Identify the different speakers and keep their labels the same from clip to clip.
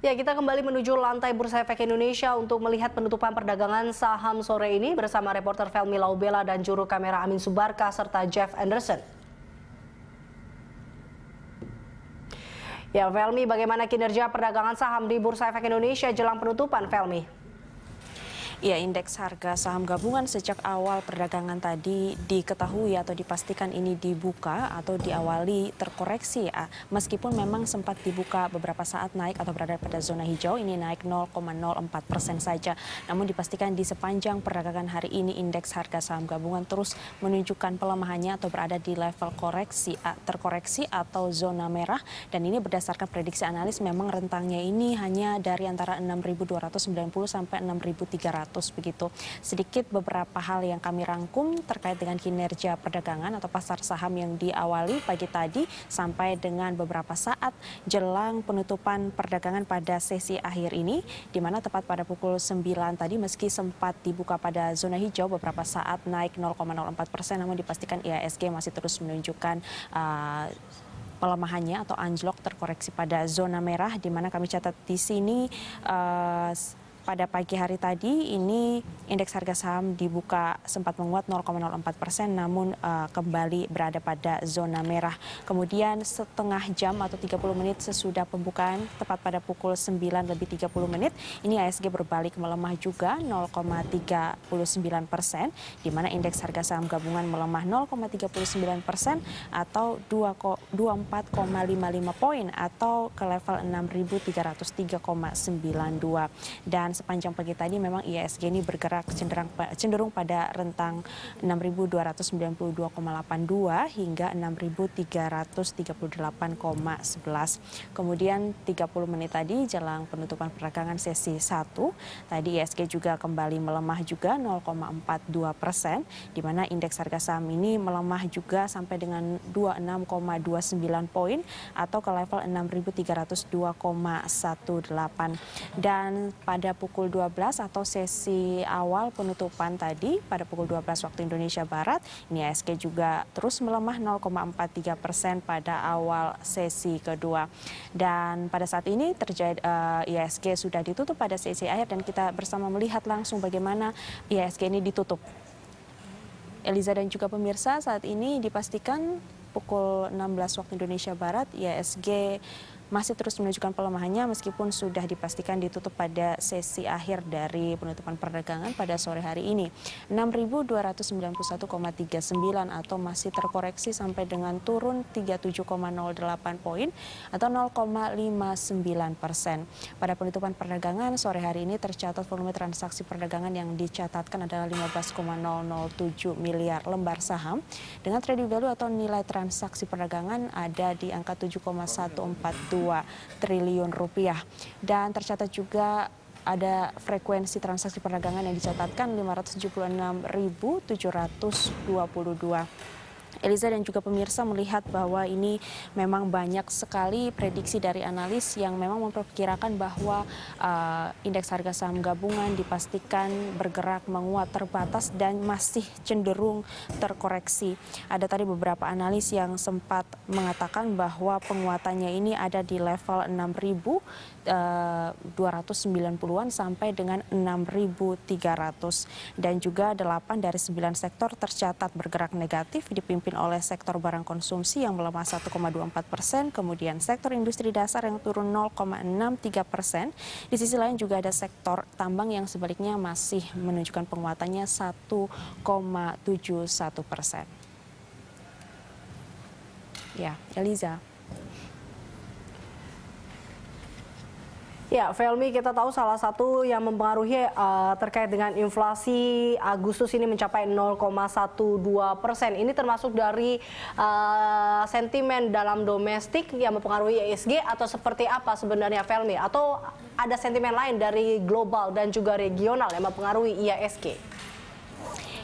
Speaker 1: Ya, kita kembali menuju lantai Bursa Efek Indonesia untuk melihat penutupan perdagangan saham sore ini bersama reporter Felmi Laubela dan juru kamera Amin Subarka serta Jeff Anderson. Ya, Felmi, bagaimana kinerja perdagangan saham di Bursa Efek Indonesia jelang penutupan, Felmi?
Speaker 2: Ya, indeks harga saham gabungan sejak awal perdagangan tadi diketahui atau dipastikan ini dibuka atau diawali terkoreksi ya. Meskipun memang sempat dibuka beberapa saat naik atau berada pada zona hijau, ini naik 0,04 persen saja. Namun dipastikan di sepanjang perdagangan hari ini indeks harga saham gabungan terus menunjukkan pelemahannya atau berada di level koreksi terkoreksi atau zona merah. Dan ini berdasarkan prediksi analis memang rentangnya ini hanya dari antara 6.290 sampai 6.300 begitu. Sedikit beberapa hal yang kami rangkum terkait dengan kinerja perdagangan atau pasar saham yang diawali pagi tadi sampai dengan beberapa saat jelang penutupan perdagangan pada sesi akhir ini di mana tepat pada pukul 9 tadi meski sempat dibuka pada zona hijau beberapa saat naik 0,04 persen namun dipastikan IASG masih terus menunjukkan uh, pelemahannya atau anjlok terkoreksi pada zona merah di mana kami catat di sini uh, pada pagi hari tadi ini indeks harga saham dibuka sempat menguat 0,04 persen namun uh, kembali berada pada zona merah. Kemudian setengah jam atau 30 menit sesudah pembukaan tepat pada pukul 9 lebih 30 menit ini ASG berbalik melemah juga 0,39 persen di mana indeks harga saham gabungan melemah 0,39 persen atau 24,55 poin atau ke level 6.303,92 dan dan sepanjang pagi tadi memang IISG ini bergerak cenderung, cenderung pada rentang 6.292,82 hingga 6.338,11. Kemudian 30 menit tadi jelang penutupan perdagangan sesi 1, tadi ISG juga kembali melemah juga 0,42 persen, di mana indeks harga saham ini melemah juga sampai dengan 26,29 poin atau ke level 6.302,18. Dan pada pukul 12 atau sesi awal penutupan tadi pada pukul 12 waktu Indonesia Barat. Ini ASK juga terus melemah 0,43 persen pada awal sesi kedua. Dan pada saat ini terjadi uh, eh, ISG sudah ditutup pada sesi akhir dan kita bersama melihat langsung bagaimana ISG ini ditutup. Eliza dan juga pemirsa saat ini dipastikan pukul 16 waktu Indonesia Barat ISG masih terus menunjukkan pelemahannya meskipun sudah dipastikan ditutup pada sesi akhir dari penutupan perdagangan pada sore hari ini. 6.291,39 atau masih terkoreksi sampai dengan turun 37,08 poin atau 0,59 persen. Pada penutupan perdagangan sore hari ini tercatat volume transaksi perdagangan yang dicatatkan adalah 15,007 miliar lembar saham dengan trading value atau nilai transaksi perdagangan ada di angka 7,142 triliun rupiah. Dan tercatat juga ada frekuensi transaksi perdagangan yang dicatatkan 576.722 Eliza dan juga pemirsa melihat bahwa ini memang banyak sekali prediksi dari analis yang memang memperkirakan bahwa uh, indeks harga saham gabungan dipastikan bergerak menguat terbatas dan masih cenderung terkoreksi. Ada tadi beberapa analis yang sempat mengatakan bahwa penguatannya ini ada di level 6.290-an eh, sampai dengan 6.300 dan juga 8 dari 9 sektor tercatat bergerak negatif dipimpin dipimpin oleh sektor barang konsumsi yang melemah 1,24 persen, kemudian sektor industri dasar yang turun 0,63 persen. Di sisi lain juga ada sektor tambang yang sebaliknya masih menunjukkan penguatannya 1,71 persen. Ya, Eliza.
Speaker 1: Ya, Felmi kita tahu salah satu yang mempengaruhi uh, terkait dengan inflasi Agustus ini mencapai 0,12 persen. Ini termasuk dari uh, sentimen dalam domestik yang mempengaruhi ESG atau seperti apa sebenarnya Felmi? Atau ada sentimen lain dari global dan juga regional yang mempengaruhi IASG? E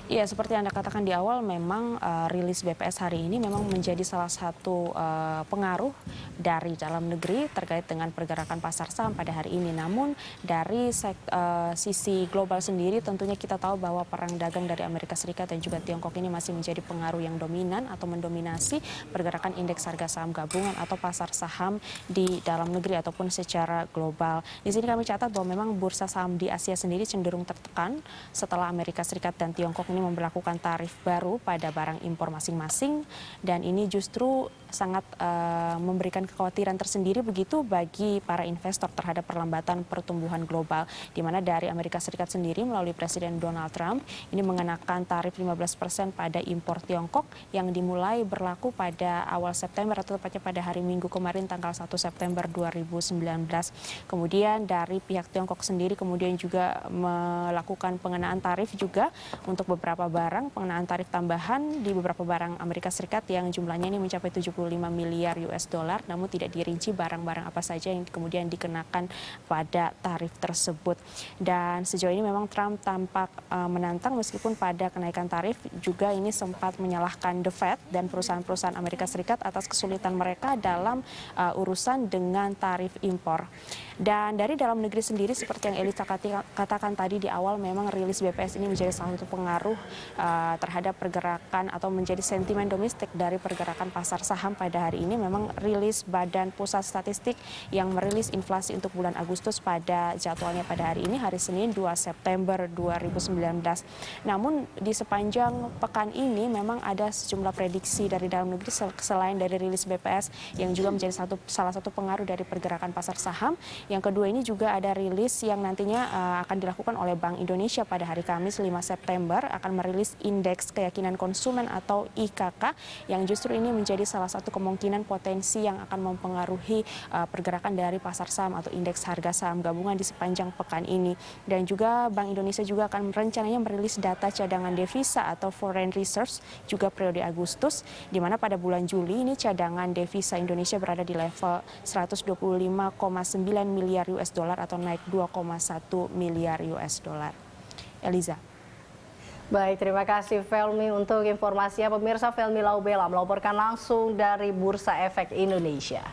Speaker 2: Iya, seperti Anda katakan di awal, memang uh, rilis BPS hari ini memang menjadi salah satu uh, pengaruh dari dalam negeri terkait dengan pergerakan pasar saham pada hari ini. Namun dari sek, uh, sisi global sendiri tentunya kita tahu bahwa perang dagang dari Amerika Serikat dan juga Tiongkok ini masih menjadi pengaruh yang dominan atau mendominasi pergerakan indeks harga saham gabungan atau pasar saham di dalam negeri ataupun secara global. Di sini kami catat bahwa memang bursa saham di Asia sendiri cenderung tertekan setelah Amerika Serikat dan Tiongkok ini memperlakukan tarif baru pada barang impor masing-masing dan ini justru sangat uh, memberikan kekhawatiran tersendiri begitu bagi para investor terhadap perlambatan pertumbuhan global di mana dari Amerika Serikat sendiri melalui Presiden Donald Trump ini mengenakan tarif 15% pada impor Tiongkok yang dimulai berlaku pada awal September atau tepatnya pada hari Minggu kemarin tanggal 1 September 2019. Kemudian dari pihak Tiongkok sendiri kemudian juga melakukan pengenaan tarif juga untuk beberapa barang pengenaan tarif tambahan di beberapa barang Amerika Serikat yang jumlahnya ini mencapai 70 miliar US dollar namun tidak dirinci barang-barang apa saja yang kemudian dikenakan pada tarif tersebut. Dan sejauh ini memang Trump tampak uh, menantang meskipun pada kenaikan tarif juga ini sempat menyalahkan The Fed dan perusahaan-perusahaan Amerika Serikat atas kesulitan mereka dalam uh, urusan dengan tarif impor. Dan dari dalam negeri sendiri seperti yang Elisa katakan tadi di awal memang rilis BPS ini menjadi salah satu pengaruh uh, terhadap pergerakan atau menjadi sentimen domestik dari pergerakan pasar saham Saham pada hari ini memang rilis Badan Pusat Statistik yang merilis inflasi untuk bulan Agustus pada jadwalnya pada hari ini hari Senin 2 September 2019. Namun di sepanjang pekan ini memang ada sejumlah prediksi dari dalam negeri selain dari rilis BPS yang juga menjadi satu salah satu pengaruh dari pergerakan pasar saham. Yang kedua ini juga ada rilis yang nantinya uh, akan dilakukan oleh Bank Indonesia pada hari Kamis 5 September akan merilis indeks keyakinan konsumen atau IKK yang justru ini menjadi salah satu satu kemungkinan potensi yang akan mempengaruhi uh, pergerakan dari pasar saham atau indeks harga saham gabungan di sepanjang pekan ini. Dan juga Bank Indonesia juga akan rencananya merilis data cadangan devisa atau foreign reserves juga periode Agustus, di mana pada bulan Juli ini cadangan devisa Indonesia berada di level 125,9 miliar US dollar atau naik 2,1 miliar US dollar. Eliza.
Speaker 1: Baik, terima kasih Felmi untuk informasinya. Pemirsa Felmi Laubela melaporkan langsung dari Bursa Efek Indonesia.